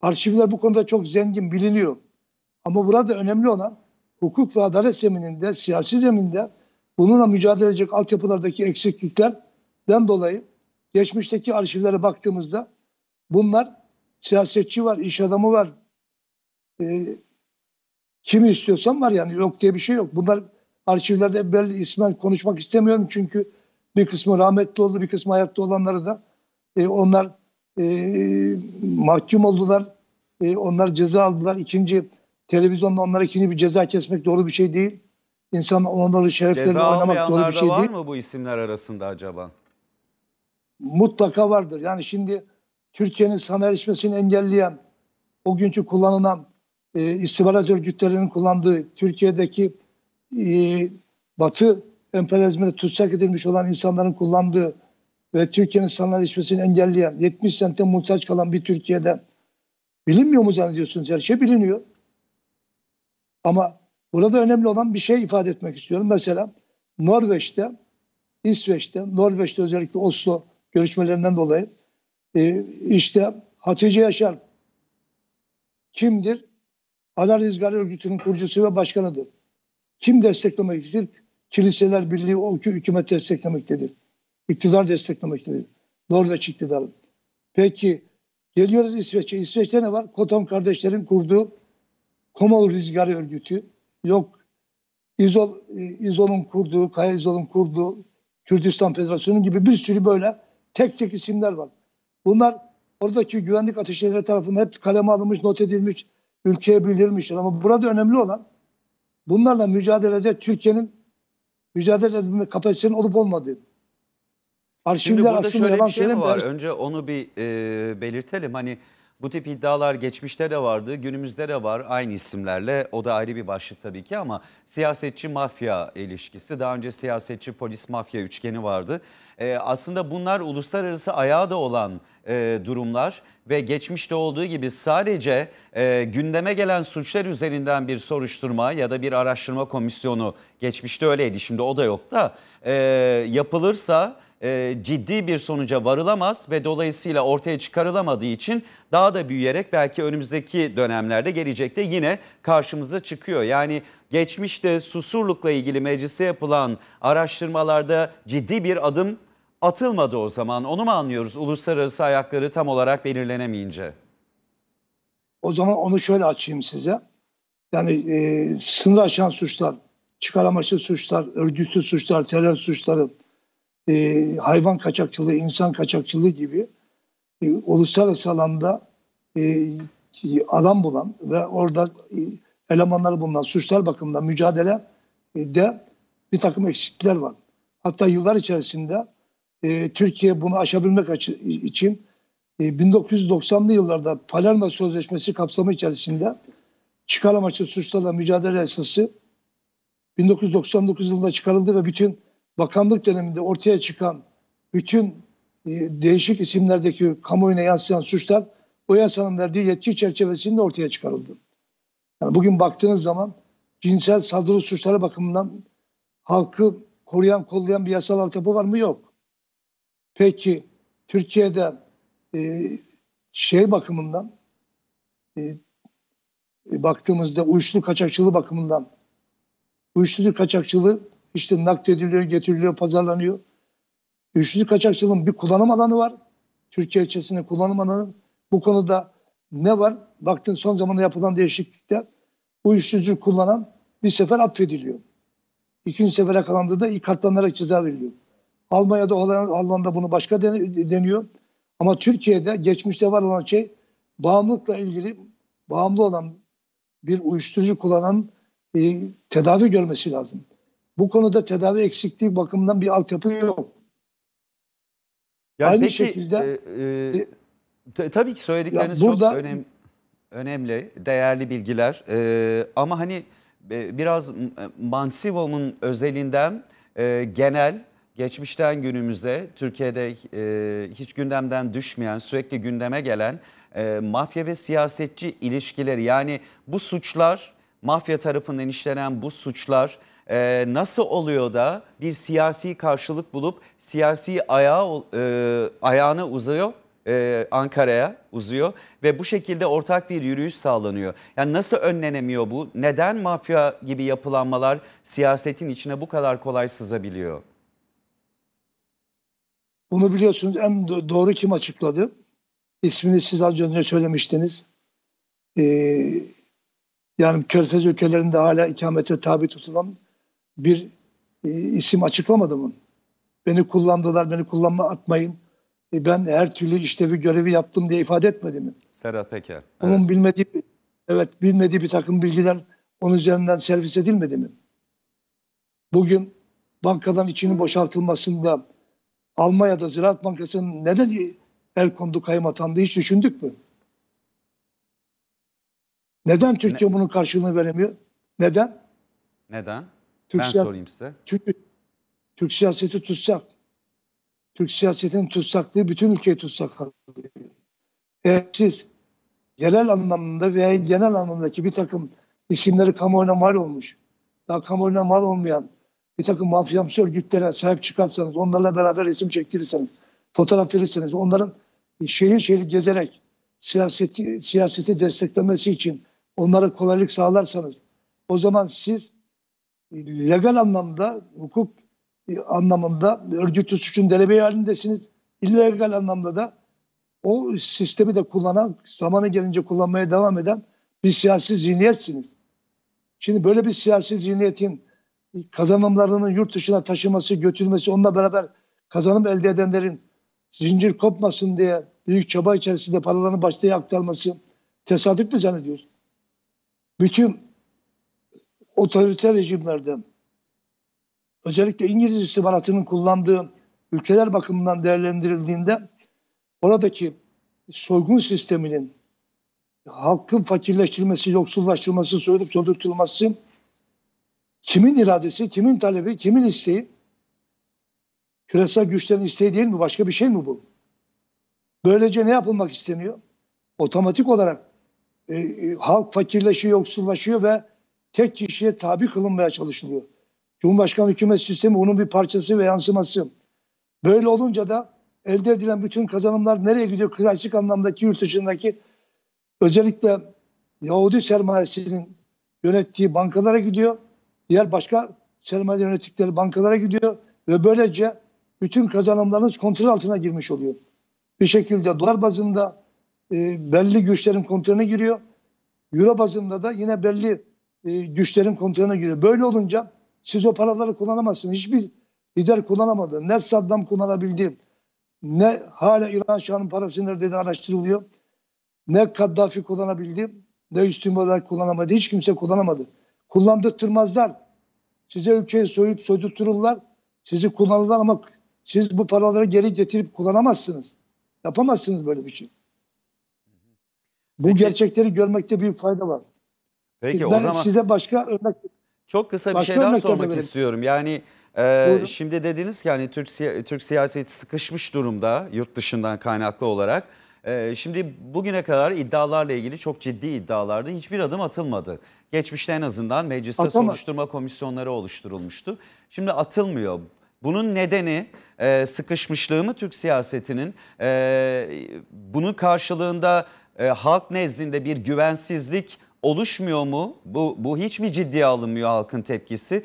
Arşivler bu konuda çok zengin biliniyor. Ama burada önemli olan hukuk ve adalet zemininde, siyasi zeminde bununla mücadele edecek altyapılardaki eksikliklerden dolayı geçmişteki arşivlere baktığımızda bunlar siyasetçi var, iş adamı var, e, kimi istiyorsan var yani yok diye bir şey yok. Bunlar arşivlerde belli ismen konuşmak istemiyorum çünkü bir kısmı rahmetli oldu, bir kısmı hayatta olanları da e, onlar e, mahkum oldular. E, onlar ceza aldılar. İkinci televizyonda onlara ikinci bir ceza kesmek doğru bir şey değil. İnsan onların şereflerini ceza oynamak doğru bir şey değil. Ceza var mı bu isimler arasında acaba? Mutlaka vardır. Yani şimdi Türkiye'nin sana erişmesini engelleyen, o günkü kullanılan e, istihbarat örgütlerinin kullandığı Türkiye'deki e, Batı emperyalizmine tutsak edilmiş olan insanların kullandığı ve Türkiye'nin sanayileşmesini engelleyen 70 sente muhtaç kalan bir Türkiye'de bilinmiyor mu zannediyorsunuz? Her şey biliniyor. Ama burada önemli olan bir şey ifade etmek istiyorum. Mesela Norveç'te, İsveç'te, Norveç'te özellikle Oslo görüşmelerinden dolayı e, işte Hatice Yaşar kimdir? Anar Rızgar Örgütü'nün kurucusu ve başkanıdır. Kim desteklemektedir? Kiliseler Birliği o hükümet desteklemektedir. İktidar desteklemektedir. Norveç iktidarı. Peki geliyoruz İsveç'e. İsveç'te ne var? Koton kardeşlerin kurduğu Komol Rüzgarı Örgütü. Yok İzol, e, İzol'un kurduğu, Kaya İzol'un kurduğu Kürdistan Federasyonu gibi bir sürü böyle tek tek isimler var. Bunlar oradaki güvenlik ateşleri tarafından hep kaleme alınmış, not edilmiş, ülkeye bildirilmiştir. Ama burada önemli olan bunlarla mücadelede Türkiye'nin mücadele etme kapasitesinin olup olmadığı. Arşivler Şimdi burada şöyle bir şey var? Önce onu bir e, belirtelim. Hani bu tip iddialar geçmişte de vardı, günümüzde de var aynı isimlerle. O da ayrı bir başlık tabii ki ama siyasetçi mafya ilişkisi. Daha önce siyasetçi polis mafya üçgeni vardı. Ee, aslında bunlar uluslararası ayağı da olan e, durumlar ve geçmişte olduğu gibi sadece e, gündeme gelen suçlar üzerinden bir soruşturma ya da bir araştırma komisyonu geçmişte öyleydi. Şimdi o da yok da e, yapılırsa e, ciddi bir sonuca varılamaz ve dolayısıyla ortaya çıkarılamadığı için daha da büyüyerek belki önümüzdeki dönemlerde gelecekte yine karşımıza çıkıyor. Yani geçmişte susurlukla ilgili meclise yapılan araştırmalarda ciddi bir adım atılmadı o zaman. Onu mu anlıyoruz uluslararası ayakları tam olarak belirlenemeyince? O zaman onu şöyle açayım size. Yani e, sınır aşan suçlar, çıkaramaçlı suçlar, örgütlü suçlar, terör suçları, e, hayvan kaçakçılığı, insan kaçakçılığı gibi e, uluslararası alanda e, alan bulan ve orada e, elemanlar bulunan suçlar bakımından mücadele e, de bir takım eksiklikler var. Hatta yıllar içerisinde e, Türkiye bunu aşabilmek açı, için e, 1990'lı yıllarda Palermo Sözleşmesi kapsamı içerisinde çıkar amaçlı suçlarla mücadele esası 1999 yılında çıkarıldı ve bütün bakanlık döneminde ortaya çıkan bütün e, değişik isimlerdeki kamuoyuna yansıyan suçlar o yasanın verdiği yetki çerçevesinde ortaya çıkarıldı. Yani bugün baktığınız zaman cinsel saldırı suçları bakımından halkı koruyan, kollayan bir yasal altyapı var mı? Yok. Peki Türkiye'de e, şey bakımından e, e baktığımızda uyuşturucu kaçakçılığı bakımından uyuşturucu kaçakçılığı işte naklediliyor, getiriliyor, pazarlanıyor. Üçlü kaçakçılığın bir kullanım alanı var. Türkiye içerisinde kullanım alanı. Bu konuda ne var? Baktın son zamanda yapılan değişiklikler uyuşturucu kullanan bir sefer affediliyor. İkinci sefer yakalandığı da katlanarak ceza veriliyor. Almanya'da, Hollanda bunu başka deniyor. Ama Türkiye'de geçmişte var olan şey bağımlılıkla ilgili bağımlı olan bir uyuşturucu kullanan e, tedavi görmesi lazım. Bu konuda tedavi eksikliği bakımından bir altyapı yok. Yani Aynı peki, şekilde e, e, e tabii ki söyledikleriniz burada, çok önemli, önemli, değerli bilgiler. E, ama hani e, biraz e, Mansimov'un özelinden e, genel geçmişten günümüze Türkiye'de e, hiç gündemden düşmeyen, sürekli gündeme gelen e, mafya ve siyasetçi ilişkileri yani bu suçlar, mafya tarafından işlenen bu suçlar e, nasıl oluyor da bir siyasi karşılık bulup siyasi ayağı e, ayağına uzuyor? Ee, Ankara'ya uzuyor ve bu şekilde ortak bir yürüyüş sağlanıyor. Yani nasıl önlenemiyor bu? Neden mafya gibi yapılanmalar siyasetin içine bu kadar kolay sızabiliyor? Bunu biliyorsunuz en doğru kim açıkladı? İsmini siz az önce söylemiştiniz. Ee, yani Körfez ülkelerinde hala ikamete tabi tutulan bir e, isim açıklamadım mı? Beni kullandılar, beni kullanma atmayın. E, ben her türlü işlevi, görevi yaptım diye ifade etmedi mi? Serhat Peker. Evet. Onun bilmediği, evet bilmediği bir takım bilgiler onun üzerinden servis edilmedi mi? Bugün bankadan içinin boşaltılmasında Almanya'da Ziraat Bankası'nın neden el kondu kayım atandı hiç düşündük mü? Neden Türkiye ne? bunun karşılığını veremiyor? Neden? Neden? Türk ben sorayım size. Türk, Türk siyaseti tutsak. Türk siyasetin tutsaklığı bütün ülkeyi tutsak Eğer siz genel anlamında veya genel anlamdaki bir takım isimleri kamuoyuna mal olmuş, daha kamuoyuna mal olmayan bir takım mafyamsı örgütlere sahip çıkarsanız, onlarla beraber isim çektirirseniz, fotoğraf verirseniz, onların şehir şehir gezerek siyaseti, siyaseti desteklemesi için onlara kolaylık sağlarsanız, o zaman siz legal anlamda, hukuk anlamında örgütü suçun denemeyi halindesiniz. İllegal anlamda da o sistemi de kullanan, zamanı gelince kullanmaya devam eden bir siyasi zihniyetsiniz. Şimdi böyle bir siyasi zihniyetin kazanımlarının yurt dışına taşıması, götürülmesi, onunla beraber kazanım elde edenlerin zincir kopmasın diye büyük çaba içerisinde paralarını başta aktarması tesadüf mü zannediyoruz? Bütün otoriter rejimlerde özellikle İngiliz istihbaratının kullandığı ülkeler bakımından değerlendirildiğinde oradaki soygun sisteminin halkın fakirleştirilmesi, yoksullaştırılması, soyulup soldurtulması kimin iradesi, kimin talebi, kimin isteği? Küresel güçlerin isteği değil mi? Başka bir şey mi bu? Böylece ne yapılmak isteniyor? Otomatik olarak e, e halk fakirleşiyor, yoksullaşıyor ve tek kişiye tabi kılınmaya çalışılıyor. Cumhurbaşkanı hükümet sistemi bunun bir parçası ve yansıması. Böyle olunca da elde edilen bütün kazanımlar nereye gidiyor? Klasik anlamdaki yurt dışındaki özellikle Yahudi sermayesinin yönettiği bankalara gidiyor. Diğer başka sermaye yönettikleri bankalara gidiyor ve böylece bütün kazanımlarınız kontrol altına girmiş oluyor. Bir şekilde dolar bazında e, belli güçlerin kontrolüne giriyor. Euro bazında da yine belli e, güçlerin kontrolüne giriyor. Böyle olunca siz o paraları kullanamazsınız. Hiçbir lider kullanamadı. Ne Saddam kullanabildi, ne hala İran Şah'ın parası dedi araştırılıyor. Ne Kaddafi kullanabildi, ne Üstün Model kullanamadı. Hiç kimse kullanamadı. Kullandırtırmazlar. Size ülkeyi soyup soydurttururlar. Sizi kullanırlar ama siz bu paraları geri getirip kullanamazsınız. Yapamazsınız böyle bir şey. Bu Peki. gerçekleri görmekte büyük fayda var. Peki ben o zaman size başka örnek çok kısa bir şey daha sormak ederim. istiyorum. Yani e, şimdi dediniz ki hani Türk, Türk siyaseti sıkışmış durumda yurt dışından kaynaklı olarak. E, şimdi bugüne kadar iddialarla ilgili çok ciddi iddialardı. Hiçbir adım atılmadı. Geçmişte en azından mecliste Atama. soruşturma komisyonları oluşturulmuştu. Şimdi atılmıyor. Bunun nedeni e, sıkışmışlığı mı Türk siyasetinin? E, bunun karşılığında e, halk nezdinde bir güvensizlik oluşmuyor mu? Bu, bu hiç mi ciddiye alınmıyor halkın tepkisi?